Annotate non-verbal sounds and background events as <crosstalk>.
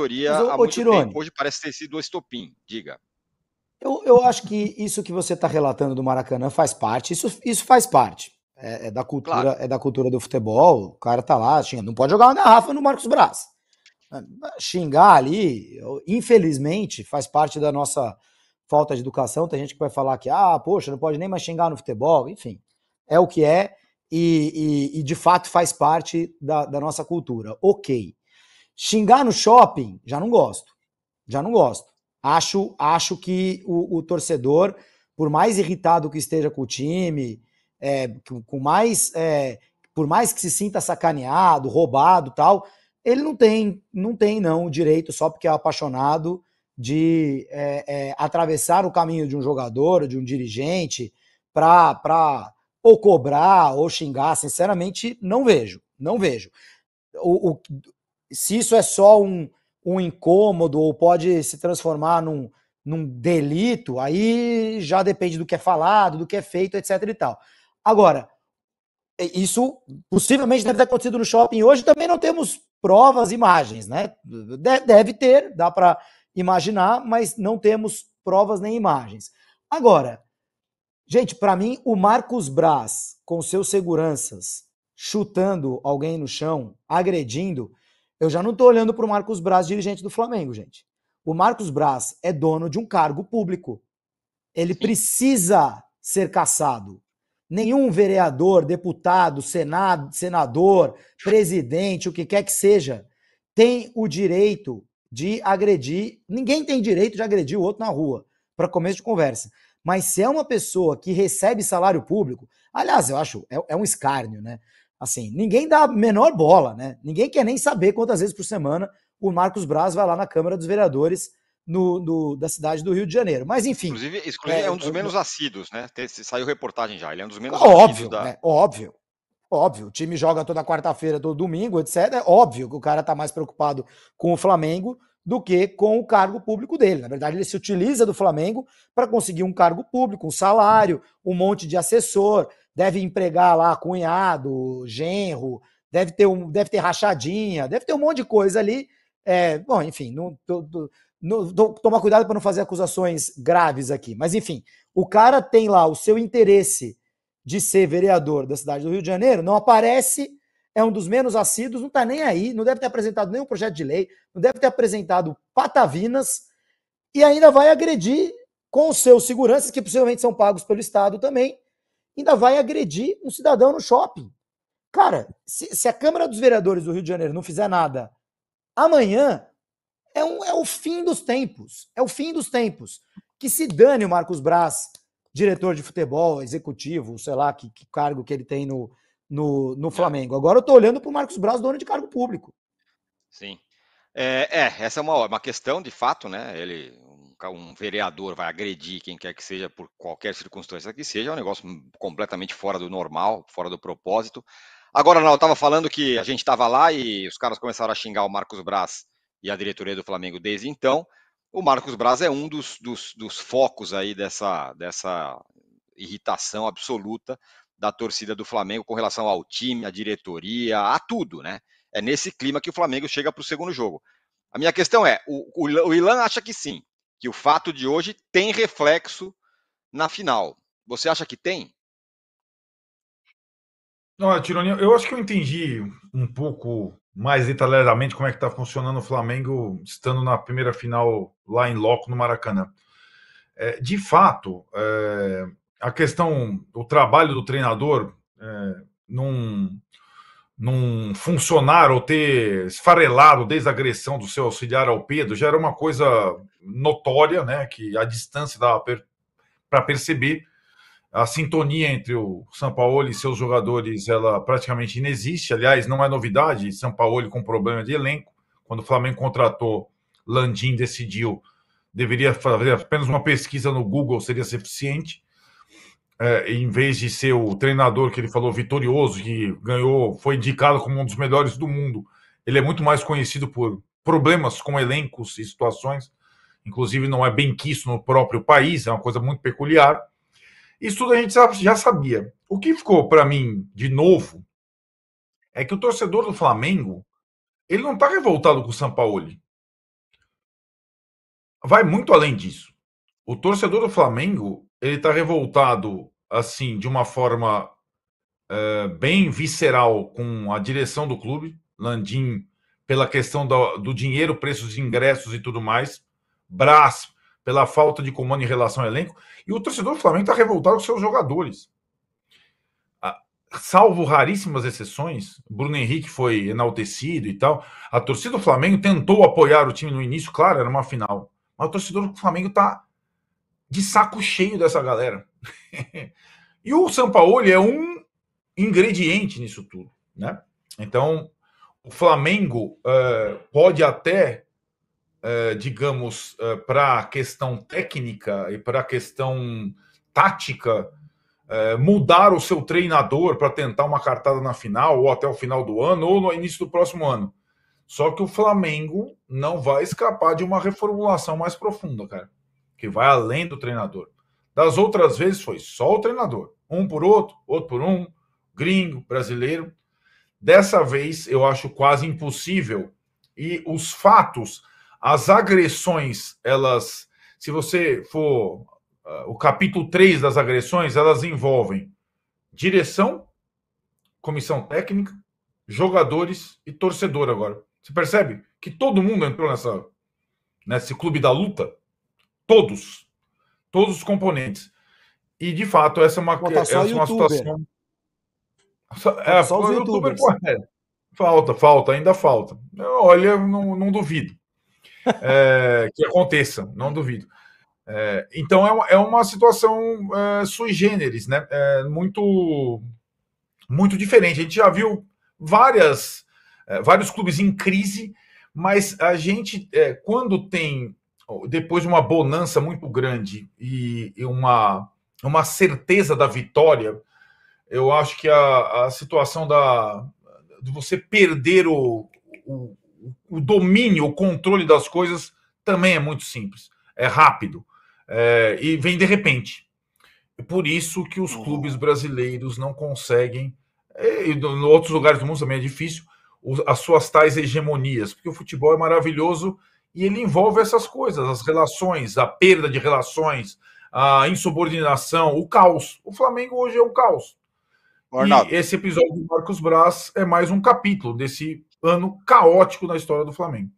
auditoria Mas, há muito Tirone, tempo. Hoje parece ter sido o estopim, diga. Eu, eu acho que isso que você está relatando do Maracanã faz parte, isso, isso faz parte. É, é da cultura, claro. é da cultura do futebol. O cara tá lá, xinga. Não pode jogar uma garrafa no Marcos Braz. Ah, ah, xingar ali, infelizmente, faz parte da nossa falta de educação. Tem gente que vai falar que, ah, poxa, não pode nem mais xingar no futebol. Enfim, é o que é e, e, e de fato faz parte da, da nossa cultura. Ok. Xingar no shopping, já não gosto. Já não gosto. Acho, acho que o, o torcedor, por mais irritado que esteja com o time, é, com mais, é, por mais que se sinta sacaneado, roubado, tal, ele não tem, não tem não o direito só porque é apaixonado de é, é atravessar o caminho de um jogador, de um dirigente, para ou cobrar ou xingar. Sinceramente, não vejo, não vejo. O, o, se isso é só um, um incômodo ou pode se transformar num, num delito, aí já depende do que é falado, do que é feito, etc e tal. Agora, é, isso possivelmente deve ter acontecido no shopping hoje, também não temos provas, imagens, né? Deve ter, dá para imaginar, mas não temos provas nem imagens. Agora, gente, para mim, o Marcos Braz, com seus seguranças, chutando alguém no chão, agredindo, eu já não estou olhando para o Marcos Braz, dirigente do Flamengo, gente. O Marcos Braz é dono de um cargo público. Ele precisa ser caçado. Nenhum vereador, deputado, senado, senador, presidente, o que quer que seja, tem o direito de agredir. Ninguém tem direito de agredir o outro na rua, para começo de conversa. Mas se é uma pessoa que recebe salário público, aliás, eu acho, é, é um escárnio, né? Assim, ninguém dá a menor bola, né? Ninguém quer nem saber quantas vezes por semana o Marcos Braz vai lá na Câmara dos Vereadores no, no, da cidade do Rio de Janeiro. Mas enfim. Inclusive, é, é, um dos menos assíduos, né? Tem, saiu reportagem já, ele é um dos menos óbvio, da... né? Óbvio. Óbvio, o time joga toda quarta-feira, todo domingo, etc. É óbvio que o cara tá mais preocupado com o Flamengo do que com o cargo público dele. Na verdade, ele se utiliza do Flamengo para conseguir um cargo público, um salário, um monte de assessor, deve empregar lá cunhado, genro, deve ter, um, deve ter rachadinha, deve ter um monte de coisa ali. É, bom, enfim, não, tô, tô, não, tô, tomar cuidado para não fazer acusações graves aqui. Mas, enfim, o cara tem lá o seu interesse de ser vereador da cidade do Rio de Janeiro, não aparece, é um dos menos assíduos, não está nem aí, não deve ter apresentado nenhum projeto de lei, não deve ter apresentado patavinas e ainda vai agredir com os seus seguranças, que possivelmente são pagos pelo Estado também, ainda vai agredir um cidadão no shopping. Cara, se, se, a Câmara dos Vereadores do Rio de Janeiro não fizer nada amanhã, é, um, é o fim dos tempos. É o fim dos tempos. Que se dane o Marcos Braz, diretor de futebol, executivo, sei lá que, que cargo que ele tem no, no, no Flamengo. Agora eu estou olhando para o Marcos Braz, dono de cargo público. Sim. É, é, essa é uma, uma questão de fato, né? Ele um vereador vai agredir quem quer que seja por qualquer circunstância que seja, é um negócio completamente fora do normal, fora do propósito. Agora, não, eu estava falando que a gente estava lá e os caras começaram a xingar o Marcos Braz e a diretoria do Flamengo desde então. O Marcos Braz é um dos, dos, dos focos aí dessa, dessa irritação absoluta da torcida do Flamengo com relação ao time, à diretoria, a tudo, né? É nesse clima que o Flamengo chega para o segundo jogo. A minha questão é: o, o, o Ilan acha que sim, que o fato de hoje tem reflexo na final. Você acha que tem? Não, é, Tironi, eu acho que eu entendi um pouco mais detalhadamente como é que está funcionando o Flamengo estando na primeira final lá em loco no Maracanã. É, de fato, é, a questão, o trabalho do treinador é, não não funcionar ou ter esfarelado desde a agressão do seu auxiliar ao Pedro já era uma coisa notória, né? Que a distância dava para perceber. A sintonia entre o São Paulo e seus jogadores ela praticamente inexiste. Aliás, não é novidade. São Paulo com problema de elenco. Quando o Flamengo contratou, Landim decidiu deveria fazer apenas uma pesquisa no Google seria suficiente é, em vez de ser o treinador que ele falou vitorioso, que ganhou, foi indicado como um dos melhores do mundo, ele é muito mais conhecido por problemas com elencos e situações, inclusive não é bem quisto no próprio país, é uma coisa muito peculiar. Isso tudo a gente já sabia. O que ficou para mim de novo é que o torcedor do Flamengo ele não está revoltado com o Sampaoli. Vai muito além disso. O torcedor do Flamengo ele está revoltado, assim, de uma forma é, bem visceral com a direção do clube, Landim, pela questão do, do dinheiro, preços de ingressos e tudo mais, Brás, pela falta de comando em relação ao elenco, e o torcedor do Flamengo está revoltado com seus jogadores. Ah, salvo raríssimas exceções, Bruno Henrique foi enaltecido e tal. A torcida do Flamengo tentou apoiar o time no início, claro, era uma final. Mas o torcedor do Flamengo está de saco cheio dessa galera. <laughs> e o Sampaoli é um ingrediente nisso tudo, né? Então, o Flamengo uh, pode até, uh, digamos, uh, eh, para a questão técnica e para a questão tática, mudar o seu treinador para tentar uma cartada na final, ou até o final do ano, ou no início do próximo ano. Só que o Flamengo não vai escapar de uma reformulação mais profunda, cara que vai além do treinador. Das outras vezes foi só o treinador, um por outro, outro por um, gringo, brasileiro. Dessa vez eu acho quase impossível. E os fatos, as agressões, elas, se você for uh, o capítulo 3 das agressões, elas envolvem direção, comissão técnica, jogadores e torcedor agora. Você percebe que todo mundo entrou nessa nesse clube da luta? Todos. Todos os componentes. E, de fato, essa é uma, Pô, tá essa é uma situação. É, só os é. Falta, falta, ainda falta. Olha, não, não duvido é, <laughs> que aconteça, não duvido. É, então é, é uma situação é, sui generis, né? É muito, muito diferente. A gente já viu várias, vários clubes em crise, mas a gente, quando tem depois de uma bonança muito grande e, e uma, uma certeza da vitória, eu acho que a, a situação da, de você perder o, o, o, domínio, o controle das coisas, também é muito simples, é rápido é, e vem de repente. É por isso que os uhum. clubes brasileiros não conseguem, é, e em outros lugares do mundo também é difícil, as suas tais hegemonias, porque o futebol é maravilhoso e ele envolve essas coisas, as relações, a perda de relações, a insubordinação, o caos. O Flamengo hoje é um caos. E esse episódio do Marcos Braz é mais um capítulo desse ano caótico na história do Flamengo.